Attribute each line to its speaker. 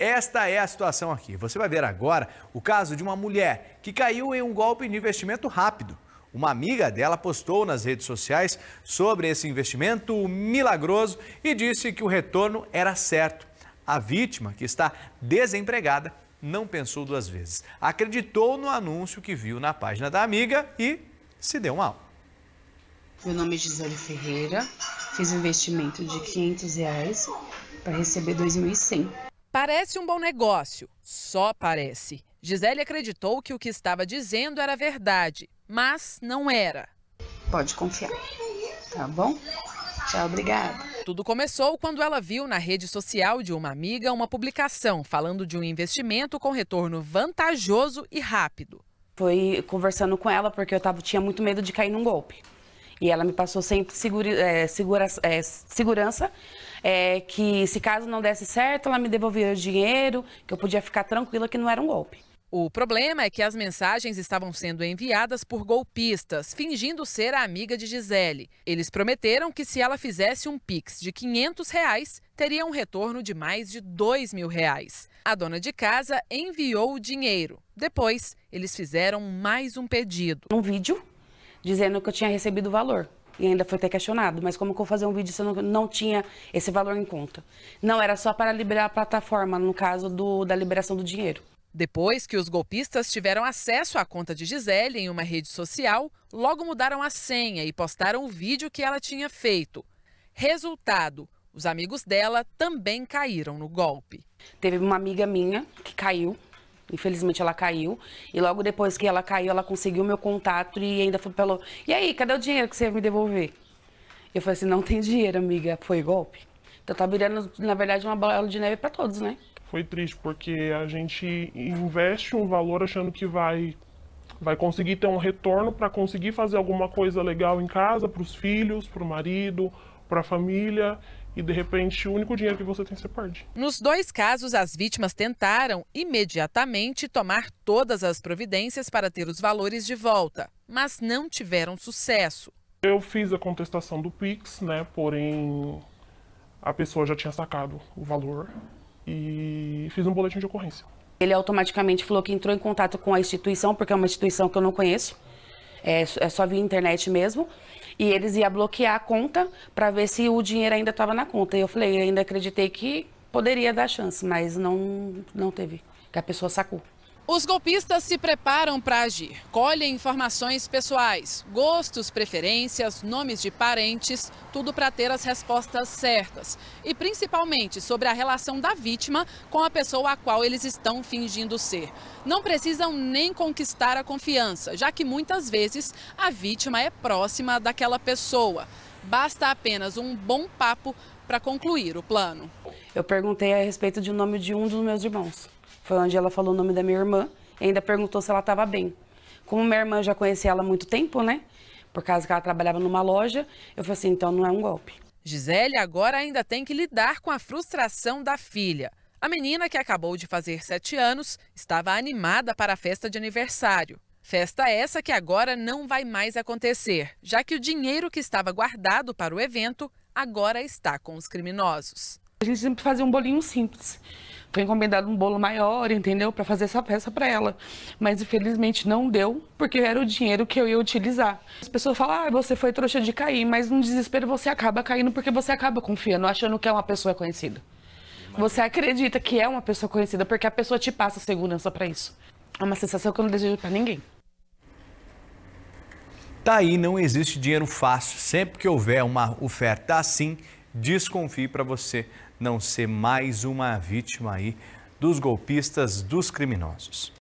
Speaker 1: Esta é a situação aqui. Você vai ver agora o caso de uma mulher que caiu em um golpe de investimento rápido. Uma amiga dela postou nas redes sociais sobre esse investimento milagroso e disse que o retorno era certo. A vítima, que está desempregada, não pensou duas vezes. Acreditou no anúncio que viu na página da amiga e se deu mal.
Speaker 2: Meu nome é Gisele Ferreira, fiz um investimento de 500 reais para receber 2.100.
Speaker 3: Parece um bom negócio, só parece. Gisele acreditou que o que estava dizendo era verdade, mas não era. Pode confiar, tá bom? Tchau, obrigada. Tudo começou quando ela viu na rede social de uma amiga uma publicação falando de um investimento com retorno vantajoso e rápido. Foi
Speaker 2: conversando com ela porque eu tava, tinha muito medo de cair num golpe. E ela me passou sempre eh, segura, é, segura, é, segurança é, que se caso não desse certo, ela me devolvia o
Speaker 3: dinheiro, que eu podia ficar tranquila que não era um golpe. O problema é que as mensagens estavam sendo enviadas por golpistas, fingindo ser a amiga de Gisele. Eles prometeram que se ela fizesse um Pix de 500 reais, teria um retorno de mais de 2 mil reais. A dona de casa enviou o dinheiro. Depois, eles fizeram mais um pedido. Um vídeo dizendo que eu tinha recebido o valor. E ainda foi até questionado, mas como
Speaker 2: que eu vou fazer um vídeo se eu não, não tinha esse valor em conta? Não, era só para liberar a plataforma, no
Speaker 3: caso do, da liberação do dinheiro. Depois que os golpistas tiveram acesso à conta de Gisele em uma rede social, logo mudaram a senha e postaram o vídeo que ela tinha feito. Resultado: os amigos dela também caíram no golpe.
Speaker 2: Teve uma amiga minha que caiu Infelizmente ela caiu. E logo depois que ela caiu, ela conseguiu meu contato e ainda falou: E aí, cadê o dinheiro que você ia me devolver? Eu falei assim: Não tem dinheiro, amiga. Foi golpe? Então tá virando, na verdade, uma bola de neve para todos, né?
Speaker 3: Foi triste, porque a gente investe um valor achando que vai vai conseguir ter um retorno para conseguir fazer alguma coisa legal em casa, para os filhos, para o marido, para a família e de repente o único dinheiro que você tem você perde. Nos dois casos, as vítimas tentaram imediatamente tomar todas as providências para ter os valores de volta, mas não tiveram sucesso. Eu fiz a contestação do Pix, né? Porém, a pessoa já tinha sacado o valor e
Speaker 2: fiz um boletim de ocorrência ele automaticamente falou que entrou em contato com a instituição, porque é uma instituição que eu não conheço. É, é só via internet mesmo. E eles iam bloquear a conta para ver se o dinheiro ainda estava na conta. E eu falei, ainda acreditei que poderia dar chance, mas não, não teve. Que a pessoa sacou.
Speaker 3: Os golpistas se preparam para agir. Colhem informações pessoais, gostos, preferências, nomes de parentes, tudo para ter as respostas certas. E principalmente sobre a relação da vítima com a pessoa a qual eles estão fingindo ser. Não precisam nem conquistar a confiança, já que muitas vezes a vítima é próxima daquela pessoa. Basta apenas um bom papo para concluir o plano.
Speaker 2: Eu perguntei a respeito do um nome de um dos meus irmãos. Foi onde ela falou o nome da minha irmã e ainda perguntou se ela estava bem. Como minha irmã já conhecia ela há muito tempo, né? Por causa que ela trabalhava numa loja, eu falei assim, então não é um
Speaker 3: golpe. Gisele agora ainda tem que lidar com a frustração da filha. A menina, que acabou de fazer sete anos, estava animada para a festa de aniversário. Festa essa que agora não vai mais acontecer, já que o dinheiro que estava guardado para o evento agora está com os criminosos.
Speaker 2: A gente sempre fazia um bolinho simples. Foi encomendado um bolo maior, entendeu? Para fazer essa festa para ela. Mas infelizmente não deu, porque era o dinheiro que eu ia utilizar. As pessoas falam, ah, você foi trouxa de cair, mas no desespero você acaba caindo porque você acaba confiando, achando que é uma pessoa conhecida. Você acredita que é uma pessoa conhecida porque a pessoa te passa segurança para isso. É uma sensação que eu não desejo para ninguém.
Speaker 1: Tá aí, não existe dinheiro fácil. Sempre que houver uma oferta assim, desconfie para você não ser mais uma vítima aí dos golpistas, dos criminosos.